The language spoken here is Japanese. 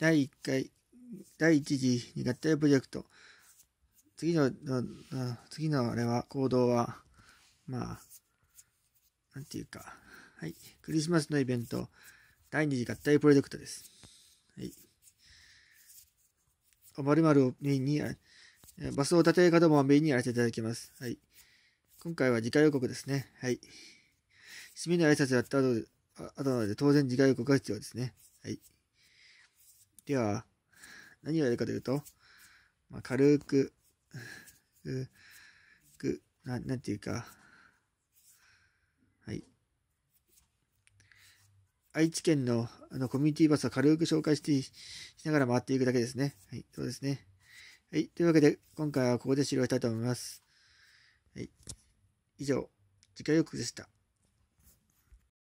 第1回、第1次合体プロジェクト。次の、次のあれは、行動は、まあ、なんていうか、はい。クリスマスのイベント、第2次合体プロジェクトです。はい。まるまるをメインに、バスを立て方もメインにやらせていただきます。はい。今回は次回予告ですね。はい。締めの挨拶やった後、後なので当然次回予告が必要ですね。はい。では、何をやるかというと、まあ、軽く、く、ななんていうか、はい。愛知県のあのコミュニティバスを軽く紹介してしながら回っていくだけですね。はい、そうですね。はい、というわけで、今回はここで終了したいと思います。はい、以上、次回予告でした。